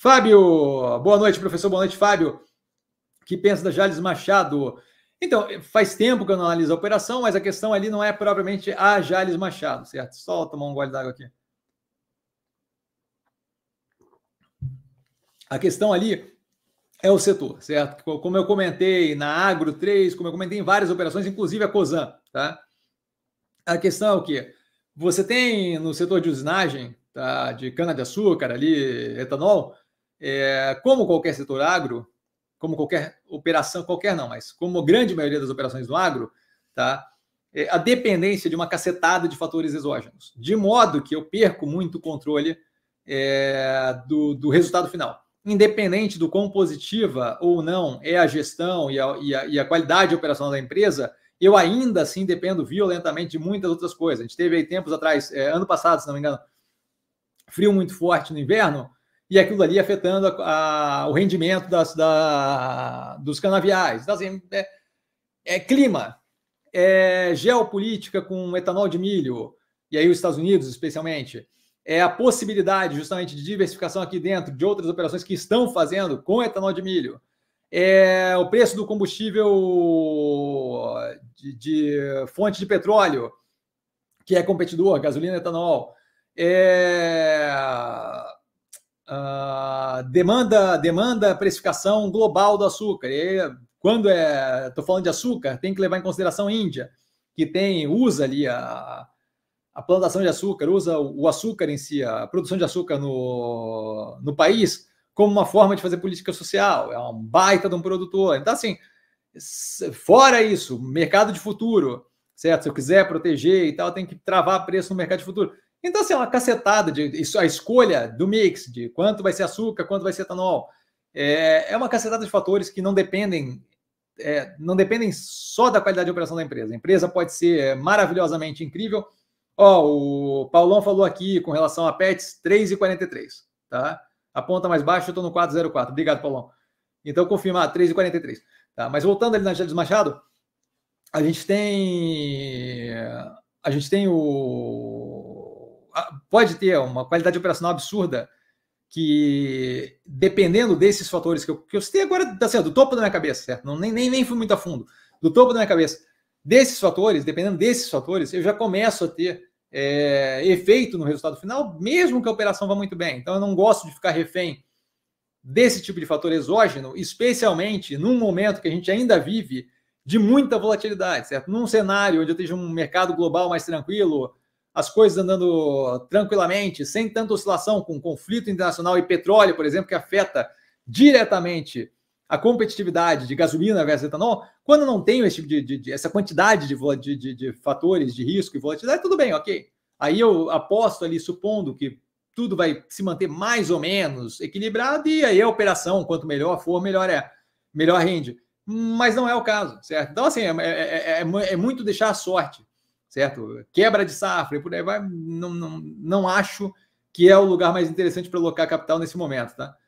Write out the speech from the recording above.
Fábio, boa noite, professor. Boa noite, Fábio. Que pensa da Jales Machado? Então, faz tempo que eu não analiso a operação, mas a questão ali não é propriamente a Jales Machado, certo? Só tomar um gole d'água aqui. A questão ali é o setor, certo? Como eu comentei na Agro 3, como eu comentei em várias operações, inclusive a COSAN, tá? A questão é o quê? Você tem no setor de usinagem, tá? de cana-de-açúcar ali, etanol, é, como qualquer setor agro, como qualquer operação, qualquer não, mas como a grande maioria das operações do agro, tá? É a dependência de uma cacetada de fatores exógenos, de modo que eu perco muito controle é, do, do, resultado final. Independente do quão positiva ou não é a gestão e a, e a, e a qualidade operacional da empresa, eu ainda assim dependo violentamente de muitas outras coisas. A gente teve aí tempos atrás, é, ano passado, se não me engano, frio muito forte no inverno, e aquilo ali afetando a, a, o rendimento das, da, dos canaviais. Das, é, é, clima, é geopolítica com etanol de milho, e aí os Estados Unidos especialmente, é a possibilidade justamente de diversificação aqui dentro de outras operações que estão fazendo com etanol de milho. É o preço do combustível de, de fonte de petróleo, que é competidor, gasolina e etanol. É uh, demanda, demanda, precificação global do açúcar. E quando é, estou falando de açúcar, tem que levar em consideração a Índia, que tem usa ali a, a plantação de açúcar, usa o açúcar em si, a produção de açúcar no, no país, como uma forma de fazer política social. É um baita de um produtor. Então, assim, fora isso, mercado de futuro, certo? Se eu quiser proteger e tal, tem que travar preço no mercado de futuro. Então, assim, é uma cacetada de isso, a escolha do mix, de quanto vai ser açúcar, quanto vai ser etanol. É, é uma cacetada de fatores que não dependem, é, não dependem só da qualidade de operação da empresa. A empresa pode ser é, maravilhosamente incrível. Ó, oh, o Paulão falou aqui com relação a PETs 3,43, tá? A ponta mais baixa eu estou no 4,04. Obrigado, Paulão. Então, confirmar, 3,43. Tá? Mas voltando ali na Angélica Machado, a gente tem. A gente tem o pode ter uma qualidade operacional absurda que, dependendo desses fatores que eu, que eu citei agora, assim, do topo da minha cabeça, certo? Não, nem, nem, nem fui muito a fundo. Do topo da minha cabeça, desses fatores, dependendo desses fatores, eu já começo a ter é, efeito no resultado final, mesmo que a operação vá muito bem. Então, eu não gosto de ficar refém desse tipo de fator exógeno, especialmente num momento que a gente ainda vive de muita volatilidade, certo? Num cenário onde eu esteja um mercado global mais tranquilo, as coisas andando tranquilamente, sem tanta oscilação com conflito internacional e petróleo, por exemplo, que afeta diretamente a competitividade de gasolina versus etanol, quando não tenho esse tipo de, de, de essa quantidade de, de, de fatores de risco e volatilidade, tudo bem, ok. Aí eu aposto ali, supondo que tudo vai se manter mais ou menos equilibrado, e aí a operação, quanto melhor for, melhor é, melhor rende. Mas não é o caso, certo? Então, assim, é, é, é, é muito deixar a sorte certo? Quebra de safra e por aí vai. Não, não, não acho que é o lugar mais interessante para alocar capital nesse momento, tá?